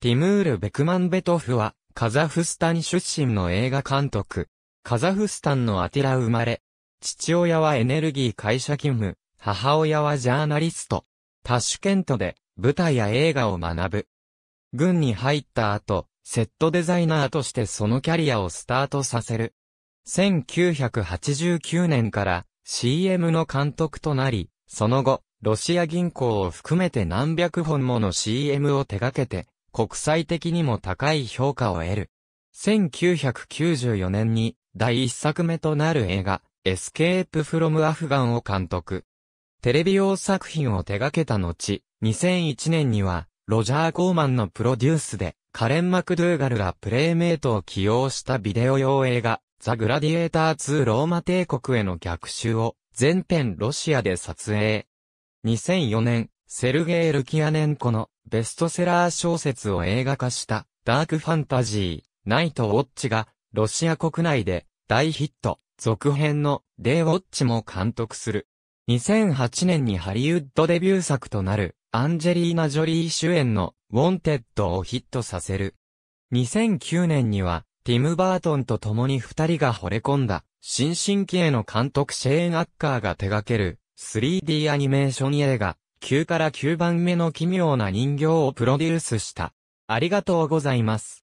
ティムール・ベクマンベトフは、カザフスタン出身の映画監督。カザフスタンのアティラ生まれ。父親はエネルギー会社勤務、母親はジャーナリスト。タシュケントで舞台や映画を学ぶ。軍に入った後、セットデザイナーとしてそのキャリアをスタートさせる。1989年から CM の監督となり、その後、ロシア銀行を含めて何百本もの CM を手掛けて、国際的にも高い評価を得る。1994年に第一作目となる映画、エスケープフロムアフガンを監督。テレビ用作品を手掛けた後、2001年には、ロジャー・コーマンのプロデュースで、カレン・マクドゥーガルがプレイメイトを起用したビデオ用映画、ザ・グラディエーター2ローマ帝国への逆襲を、全編ロシアで撮影。2004年、セルゲイ・ルキアネンコのベストセラー小説を映画化したダークファンタジー、ナイトウォッチがロシア国内で大ヒット、続編のデイウォッチも監督する。2008年にハリウッドデビュー作となるアンジェリーナ・ジョリー主演のウォンテッドをヒットさせる。2009年にはティム・バートンと共に二人が惚れ込んだ新進気鋭の監督シェーン・アッカーが手掛ける 3D アニメーション映画9から9番目の奇妙な人形をプロデュースした。ありがとうございます。